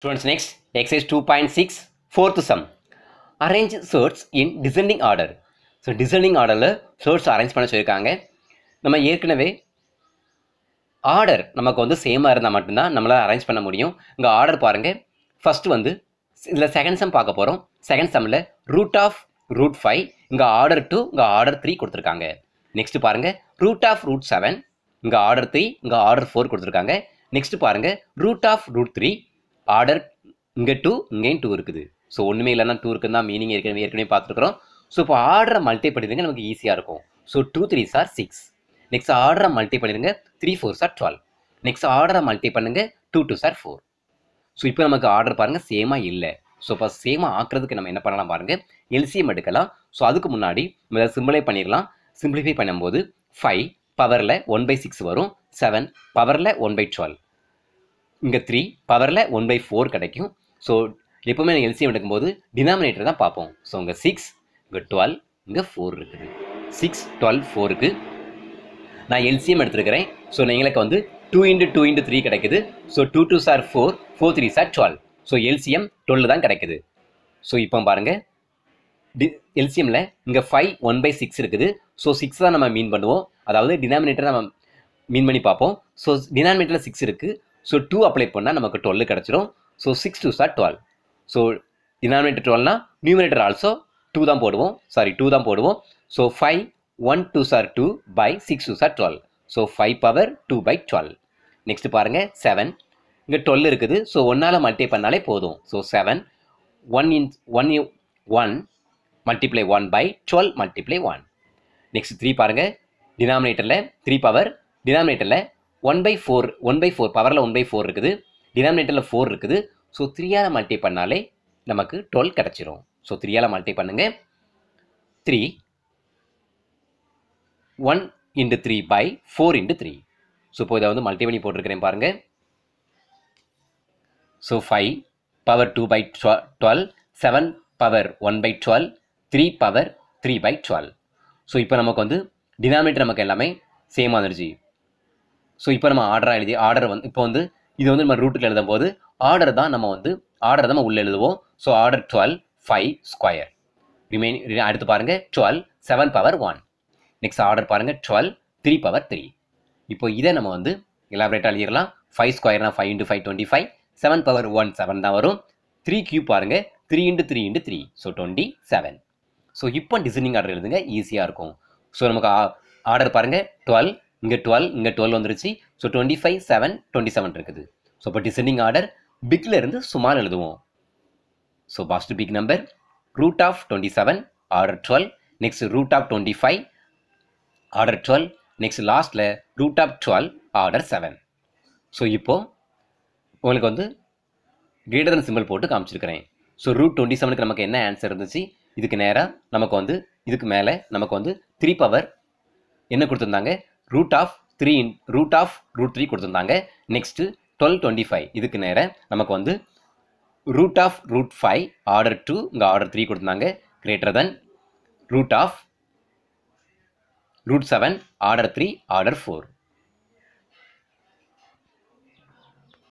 Students next, exercise 2.6, fourth sum. Arrange shirts in descending order. So descending ஆர்டரில் shirts arrange பண்ண சொயிருக்காங்க. நம்ம ஏற்கனவே ஆர்டர் நமக்கு வந்து same இருந்தால் மட்டும்தான் நம்மளால் அரேஞ்ச் பண்ண முடியும் இங்கே ஆர்டர் பாருங்கள் first வந்து இதில் செகண்ட் சம் பாக்கப் போகிறோம் செகண்ட் சம்மில் ரூட் ஆஃப் ரூட் ஃபைவ் இங்கே ஆர்டர் டூ இங்கே ஆர்டர் த்ரீ கொடுத்துருக்காங்க நெக்ஸ்ட்டு பாருங்க ரூட் ஆஃப் ரூட் செவன் இங்கே ஆர்டர் த்ரீ இங்கே ஆர்டர் ஃபோர் கொடுத்துருக்காங்க நெக்ஸ்ட்டு பாருங்கள் root of root three order இங்கே டூ இங்கேயும் டூ இருக்குது ஸோ ஒன்றுமே இல்லைனா இருக்குது தான் மீனிங் ஏற்கனவே ஏற்கனவே பார்த்துருக்குறோம் ஸோ இப்போ ஆர்டரை மல்டி பண்ணிடுங்க நமக்கு ஈஸியாக இருக்கும் so two three sir six next ஆர்டரை மல்டி பண்ணிடுங்க three four sir twelve next ஆர்டரை மல்டி பண்ணுங்க two two sir four so இப்போ நமக்கு ஆர்டர் பாருங்கள் சேமாக இல்லை ஸோ இப்போ சேமாக ஆக்கிறதுக்கு நம்ம என்ன பண்ணலாம் பாருங்கள் எல்சிஎம் எடுக்கலாம் ஸோ அதுக்கு முன்னாடி நம்ம சிம்பிளை பண்ணிடலாம் சிம்பிளிஃபை பண்ணும்போது ஃபைவ் பவரில் ஒன் பை சிக்ஸ் வரும் செவன் பவரில் ஒன் பை டுவெல் இங்கே த்ரீ பவரில் ஒன் பை ஃபோர் கிடைக்கும் ஸோ எப்போவுமே நீங்கள் எல்சிஎம் எடுக்கும்போது டினாமினேட்டர் தான் பார்ப்போம் ஸோ இங்கே சிக்ஸ் இங்கே டுவெல் இங்கே ஃபோர் இருக்குது சிக்ஸ் டுவெல் ஃபோருக்கு நான் எல்சிஎம் எடுத்துருக்கிறேன் ஸோ எங்களுக்கு வந்து two into two into three கிடைக்குது so two two sir four four three sir twelve so LCM twelve தான் கிடைக்குது ஸோ இப்போ பாருங்கள் டி எல்சிஎம்மில் இங்கே ஃபைவ் ஒன் பை சிக்ஸ் இருக்குது ஸோ சிக்ஸ் தான் நம்ம மீன் பண்ணுவோம் அதாவது டினாமினேட்டர் நம்ம மீன் பண்ணி பார்ப்போம் ஸோ டினாமினேட்டரில் சிக்ஸ் இருக்குது ஸோ டூ அப்ளை பண்ணால் நமக்கு டுவெல் கிடச்சிரும் so six two sir twelve so denominator டுவெல்னா நியூமினேட்டர் ஆல்சோ டூ தான் போடுவோம் சாரி டூ தான் போடுவோம் so five one two sir two by six two sir twelve so five power two by twelve next பாருங்கள் seven இங்கே twelve இருக்குது so ஒன்றால் multiply பண்ணாலே போதும் so seven one in one one multiply one by twelve multiply one next three பாருங்கள் டினாமினேட்டரில் three power டினாமினேட்டரில் one by four one by four பவரில் ஒன் பை ஃபோர் இருக்குது டினாமினேட்டரில் ஃபோர் இருக்குது ஸோ த்ரீயால் மல்டி பண்ணாலே நமக்கு டுவெல் கிடச்சிரும் ஸோ த்ரீயால் மல்டி பண்ணுங்கள் three one into three by four into three so இப்போ இதை வந்து மல்டி பண்ணி போட்டிருக்கிறேன் பாருங்கள் so five power two by twelve seven power one by twelve three power three by twelve so இப்போ நமக்கு வந்து டினாமினேட்டர் நமக்கு எல்லாமே சேம் வந்துடுச்சு ஸோ இப்போ நம்ம ஆர்டராக எழுதி ஆர்டர் வந்து இப்போ வந்து இது வந்து நம்ம ரூட்டில் எழுதும் போது ஆர்டர் தான் நம்ம வந்து ஆர்டர் தான் நம்ம உள்ளே எழுதுவோம் so order twelve five square remain அடுத்து பாருங்கள் twelve seven power one next order பாருங்கள் டுவெல் த்ரீ பவர் த்ரீ இப்போ இதை நம்ம வந்து எலாபரேட்டாக எழுதிடலாம் ஃபைவ் ஸ்கொயர்னா five into five twenty five seven power one seven தான் வரும் த்ரீ கியூப் பாருங்கள் three into three into three so twenty seven so இப்போ டிசைனிங் ஆர்டர் எழுதுங்க ஈஸியாக இருக்கும் ஸோ நமக்கு ஆர்டர் பாருங்கள் டுவெல் இங்கே டுவெல் இங்கே டுவெல் வந்துருச்சு so twenty five seven twenty seven இருக்குது ஸோ இப்போ டிசெண்டிங் ஆர்டர் பிக்கில் இருந்து சுமார் எழுதுவோம் so first big number root of twenty seven order twelve next root of twenty five order twelve next லாஸ்ட்டில் root of twelve order seven so இப்போது உங்களுக்கு வந்து கிரேட்டர் சிம்பிள் போட்டு காமிச்சிருக்கிறேன் ஸோ ரூட் டுவெண்ட்டி செவனுக்கு நமக்கு என்ன ஆன்சர் இருந்துச்சு இதுக்கு நேராக நமக்கு வந்து இதுக்கு மேலே நமக்கு வந்து த்ரீ பவர் என்ன கொடுத்துருந்தாங்க root of three in root of root three கொடுத்துருந்தாங்க நெக்ஸ்ட்டு டுவெல் டுவெண்ட்டி ஃபைவ் இதுக்கு நேரம் நமக்கு வந்து root of root five order two இங்கே ஆர்டர் த்ரீ கொடுத்துருந்தாங்க greater than root of root seven order three order four